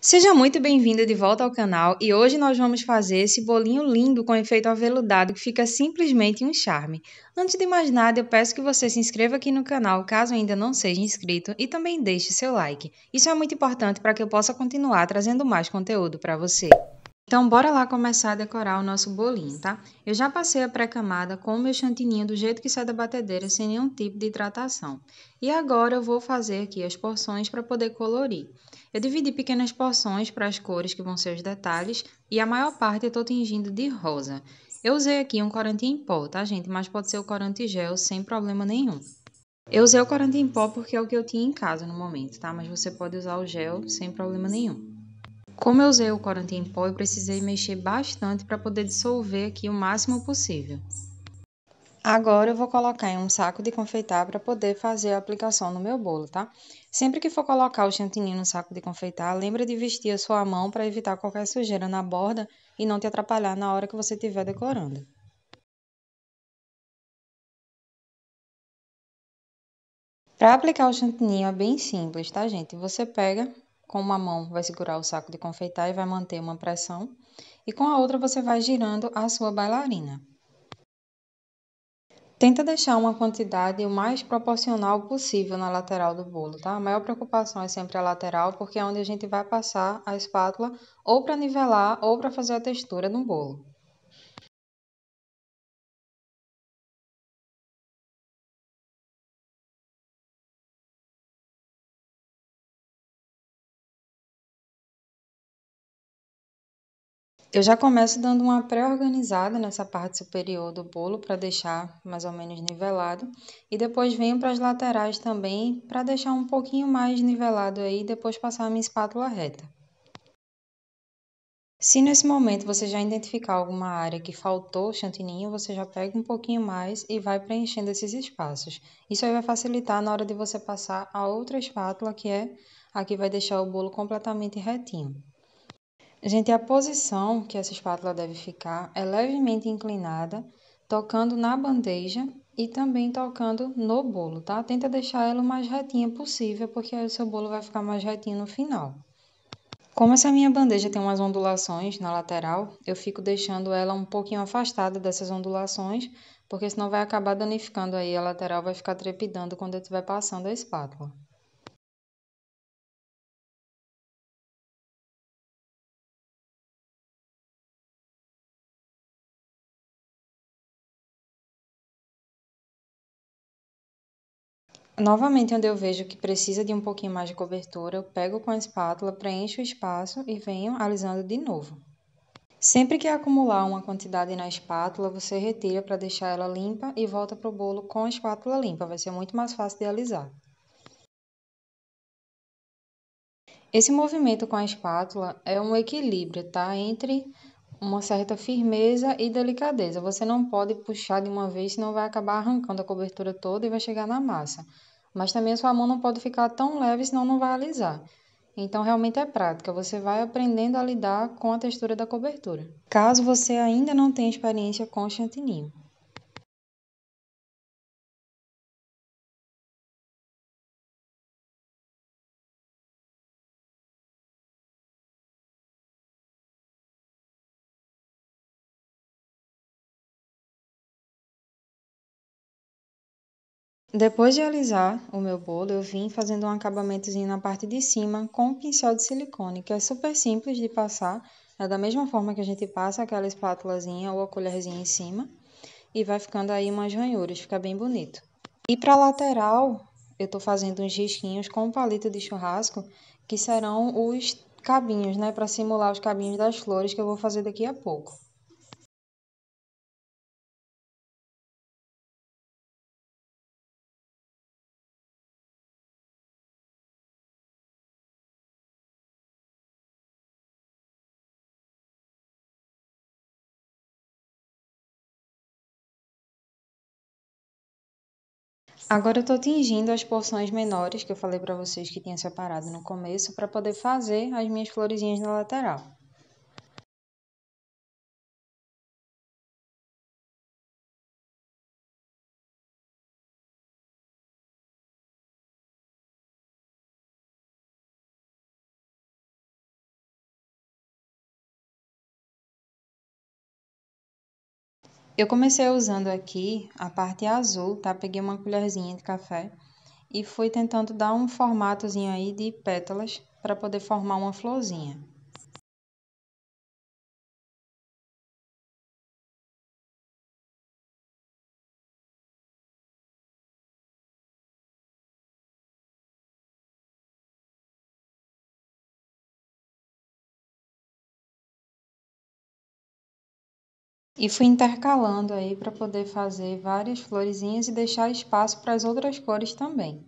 Seja muito bem-vindo de volta ao canal e hoje nós vamos fazer esse bolinho lindo com efeito aveludado que fica simplesmente um charme. Antes de mais nada, eu peço que você se inscreva aqui no canal caso ainda não seja inscrito e também deixe seu like. Isso é muito importante para que eu possa continuar trazendo mais conteúdo para você. Então, bora lá começar a decorar o nosso bolinho, tá? Eu já passei a pré-camada com o meu chantininho do jeito que sai da batedeira, sem nenhum tipo de hidratação. E agora eu vou fazer aqui as porções para poder colorir. Eu dividi pequenas porções para as cores que vão ser os detalhes e a maior parte eu estou tingindo de rosa. Eu usei aqui um corante em pó, tá gente? Mas pode ser o corante gel sem problema nenhum. Eu usei o corante em pó porque é o que eu tinha em casa no momento, tá? Mas você pode usar o gel sem problema nenhum. Como eu usei o corante em pó, eu precisei mexer bastante para poder dissolver aqui o máximo possível. Agora eu vou colocar em um saco de confeitar para poder fazer a aplicação no meu bolo, tá? Sempre que for colocar o chantilly no saco de confeitar, lembra de vestir a sua mão para evitar qualquer sujeira na borda e não te atrapalhar na hora que você estiver decorando. Para aplicar o chantininho é bem simples, tá, gente? Você pega com uma mão vai segurar o saco de confeitar e vai manter uma pressão, e com a outra você vai girando a sua bailarina. Tenta deixar uma quantidade o mais proporcional possível na lateral do bolo, tá? A maior preocupação é sempre a lateral, porque é onde a gente vai passar a espátula ou para nivelar ou para fazer a textura no bolo. Eu já começo dando uma pré-organizada nessa parte superior do bolo para deixar mais ou menos nivelado e depois venho para as laterais também para deixar um pouquinho mais nivelado aí e depois passar a minha espátula reta. Se nesse momento você já identificar alguma área que faltou chantininho, você já pega um pouquinho mais e vai preenchendo esses espaços. Isso aí vai facilitar na hora de você passar a outra espátula, que é a que vai deixar o bolo completamente retinho. Gente, a posição que essa espátula deve ficar é levemente inclinada, tocando na bandeja e também tocando no bolo, tá? Tenta deixar ela o mais retinha possível, porque aí o seu bolo vai ficar mais retinho no final. Como essa minha bandeja tem umas ondulações na lateral, eu fico deixando ela um pouquinho afastada dessas ondulações, porque senão vai acabar danificando aí, a lateral vai ficar trepidando quando eu estiver passando a espátula. Novamente, onde eu vejo que precisa de um pouquinho mais de cobertura, eu pego com a espátula, preencho o espaço e venho alisando de novo. Sempre que acumular uma quantidade na espátula, você retira para deixar ela limpa e volta para o bolo com a espátula limpa, vai ser muito mais fácil de alisar. Esse movimento com a espátula é um equilíbrio, tá? Entre uma certa firmeza e delicadeza. Você não pode puxar de uma vez, senão vai acabar arrancando a cobertura toda e vai chegar na massa. Mas também a sua mão não pode ficar tão leve, senão não vai alisar. Então, realmente é prática, você vai aprendendo a lidar com a textura da cobertura. Caso você ainda não tenha experiência com o chantininho. Depois de alisar o meu bolo, eu vim fazendo um acabamentozinho na parte de cima com um pincel de silicone, que é super simples de passar. É da mesma forma que a gente passa aquela espátulazinha ou a colherzinha em cima. E vai ficando aí umas ranhuras, fica bem bonito. E para lateral, eu tô fazendo uns risquinhos com um palito de churrasco, que serão os cabinhos, né? Para simular os cabinhos das flores que eu vou fazer daqui a pouco. Agora eu tô tingindo as porções menores que eu falei para vocês que tinha separado no começo para poder fazer as minhas florezinhas na lateral. Eu comecei usando aqui a parte azul, tá? Peguei uma colherzinha de café e fui tentando dar um formatozinho aí de pétalas para poder formar uma florzinha. E fui intercalando aí para poder fazer várias florezinhas e deixar espaço para as outras cores também.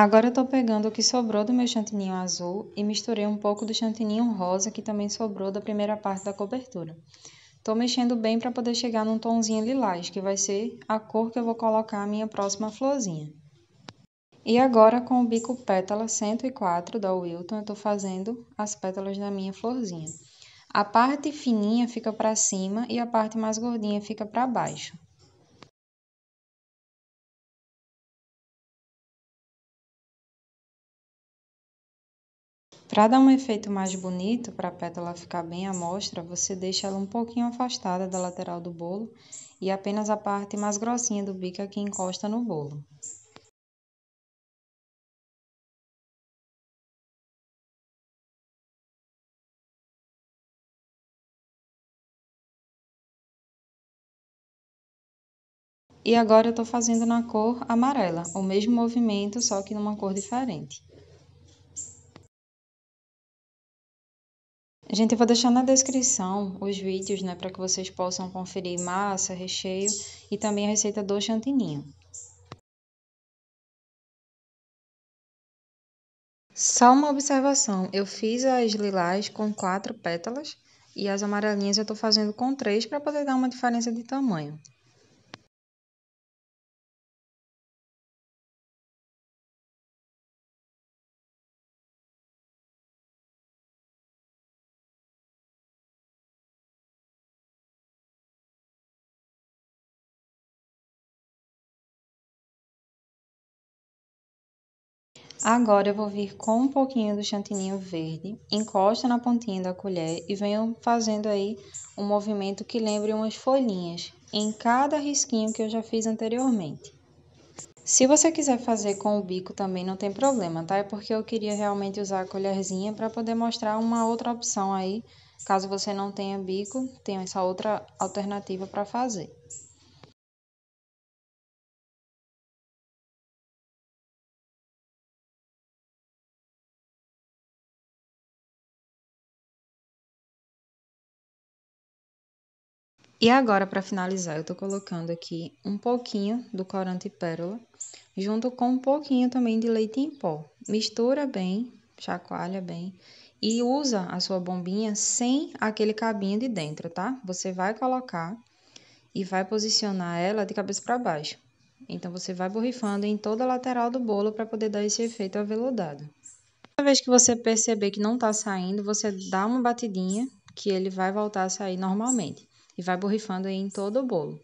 Agora eu tô pegando o que sobrou do meu chantininho azul e misturei um pouco do chantininho rosa que também sobrou da primeira parte da cobertura. Tô mexendo bem para poder chegar num tonzinho lilás, que vai ser a cor que eu vou colocar a minha próxima florzinha. E agora com o bico pétala 104 da Wilton, eu tô fazendo as pétalas da minha florzinha. A parte fininha fica para cima e a parte mais gordinha fica para baixo. Para dar um efeito mais bonito, para a pétala ficar bem à mostra, você deixa ela um pouquinho afastada da lateral do bolo e apenas a parte mais grossinha do bico é que encosta no bolo. E agora eu estou fazendo na cor amarela, o mesmo movimento, só que numa cor diferente. Gente, eu vou deixar na descrição os vídeos, né, para que vocês possam conferir massa, recheio e também a receita do chantininho. Só uma observação, eu fiz as lilás com quatro pétalas e as amarelinhas eu estou fazendo com três para poder dar uma diferença de tamanho. Agora eu vou vir com um pouquinho do chantininho verde, encosta na pontinha da colher e venho fazendo aí um movimento que lembre umas folhinhas em cada risquinho que eu já fiz anteriormente. Se você quiser fazer com o bico também não tem problema, tá? É porque eu queria realmente usar a colherzinha para poder mostrar uma outra opção aí, caso você não tenha bico, tem essa outra alternativa para fazer. E agora, para finalizar, eu estou colocando aqui um pouquinho do corante pérola, junto com um pouquinho também de leite em pó. Mistura bem, chacoalha bem e usa a sua bombinha sem aquele cabinho de dentro, tá? Você vai colocar e vai posicionar ela de cabeça para baixo. Então, você vai borrifando em toda a lateral do bolo para poder dar esse efeito aveludado. Toda vez que você perceber que não está saindo, você dá uma batidinha que ele vai voltar a sair normalmente e vai borrifando aí em todo o bolo.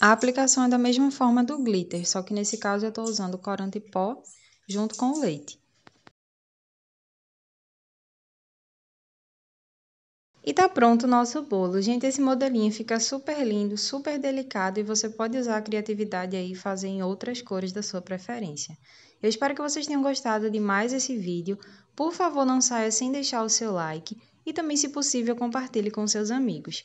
A aplicação é da mesma forma do glitter, só que nesse caso eu estou usando corante pó junto com o leite. E tá pronto o nosso bolo. Gente, esse modelinho fica super lindo, super delicado e você pode usar a criatividade aí e fazer em outras cores da sua preferência. Eu espero que vocês tenham gostado de mais esse vídeo. Por favor, não saia sem deixar o seu like e também, se possível, compartilhe com seus amigos.